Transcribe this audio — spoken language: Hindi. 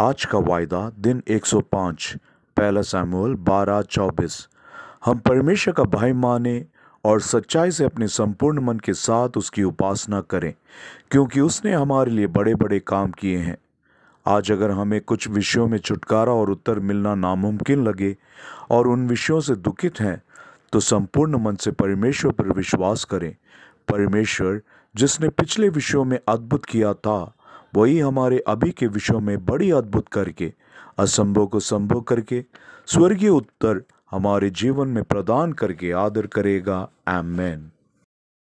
आज का वायदा दिन 105 पहला सैमुअल 12 24 हम परमेश्वर का भाई माने और सच्चाई से अपने संपूर्ण मन के साथ उसकी उपासना करें क्योंकि उसने हमारे लिए बड़े बड़े काम किए हैं आज अगर हमें कुछ विषयों में छुटकारा और उत्तर मिलना नामुमकिन लगे और उन विषयों से दुखित हैं तो संपूर्ण मन से परमेश्वर पर विश्वास करें परमेश्वर जिसने पिछले विषयों में अद्भुत किया था वही हमारे अभी के विषयों में बड़ी अद्भुत करके असंभव को संभव करके स्वर्गीय उत्तर हमारे जीवन में प्रदान करके आदर करेगा एम